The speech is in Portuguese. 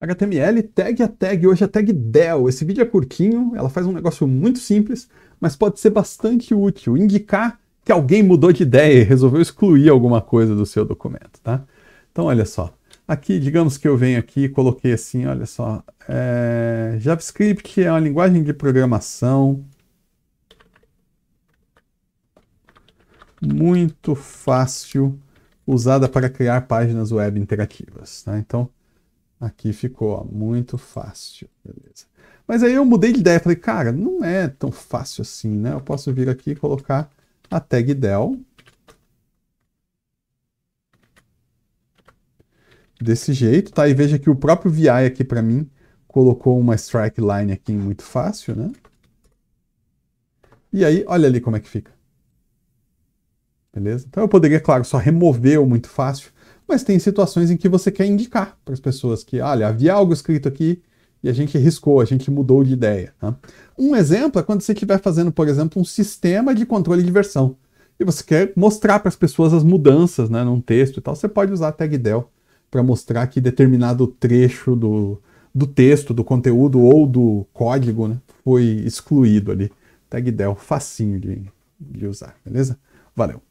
HTML, tag a tag, hoje a tag del. Esse vídeo é curtinho, ela faz um negócio muito simples, mas pode ser bastante útil, indicar que alguém mudou de ideia e resolveu excluir alguma coisa do seu documento, tá? Então, olha só. Aqui, digamos que eu venho aqui e coloquei assim, olha só, é... JavaScript é uma linguagem de programação muito fácil usada para criar páginas web interativas. Tá? Então, Aqui ficou ó, muito fácil, beleza. Mas aí eu mudei de ideia, falei, cara, não é tão fácil assim, né? Eu posso vir aqui e colocar a tag del desse jeito, tá? E veja que o próprio VI aqui para mim colocou uma strike line aqui muito fácil, né? E aí, olha ali como é que fica. Beleza? Então eu poderia, claro, só remover o muito fácil mas tem situações em que você quer indicar para as pessoas que, olha, havia algo escrito aqui e a gente riscou, a gente mudou de ideia. Tá? Um exemplo é quando você estiver fazendo, por exemplo, um sistema de controle de versão e você quer mostrar para as pessoas as mudanças né, num texto e tal, você pode usar a tag del para mostrar que determinado trecho do, do texto, do conteúdo ou do código né, foi excluído ali. Tag del, facinho de, de usar, beleza? Valeu!